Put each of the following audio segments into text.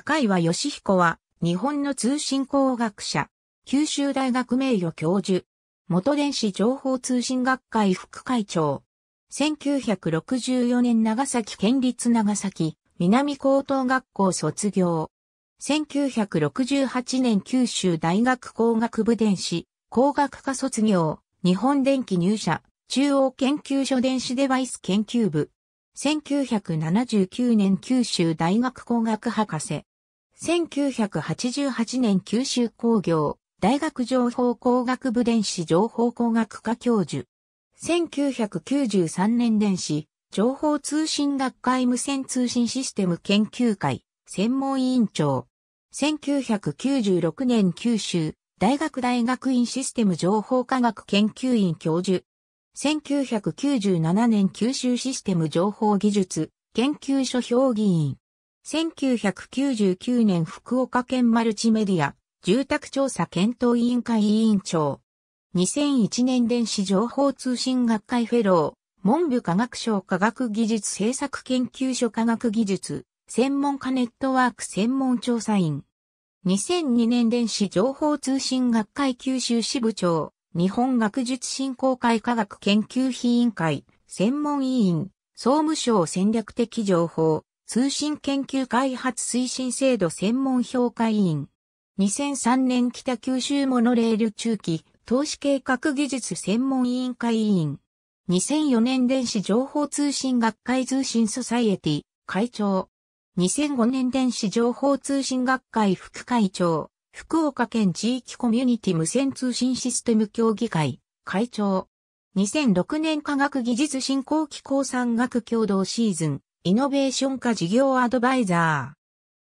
赤岩義彦は、日本の通信工学者、九州大学名誉教授、元電子情報通信学会副会長。1964年長崎県立長崎南高等学校卒業。1968年九州大学工学部電子工学科卒業。日本電気入社中央研究所電子デバイス研究部1979年九州大学工学博士。1988年九州工業大学情報工学部電子情報工学科教授。1993年電子情報通信学会無線通信システム研究会専門委員長。1996年九州大学大学院システム情報科学研究院教授。1997年九州システム情報技術研究所評議員。1999年福岡県マルチメディア住宅調査検討委員会委員長。2001年電子情報通信学会フェロー。文部科学省科学技術政策研究所科学技術専門家ネットワーク専門調査員。2002年電子情報通信学会九州支部長。日本学術振興会科学研究費委員会、専門委員、総務省戦略的情報、通信研究開発推進制度専門評価委員。2003年北九州モノレール中期、投資計画技術専門委員会委員。2004年電子情報通信学会通信ソサイエティ会長。2005年電子情報通信学会副会長。福岡県地域コミュニティ無線通信システム協議会会長。2006年科学技術振興機構産学共同シーズンイノベーション化事業アドバイザ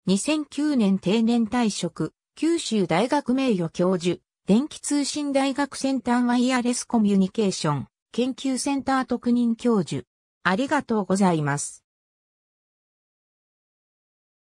ー。2009年定年退職、九州大学名誉教授、電気通信大学先端ワイヤレスコミュニケーション研究センター特任教授。ありがとうございます。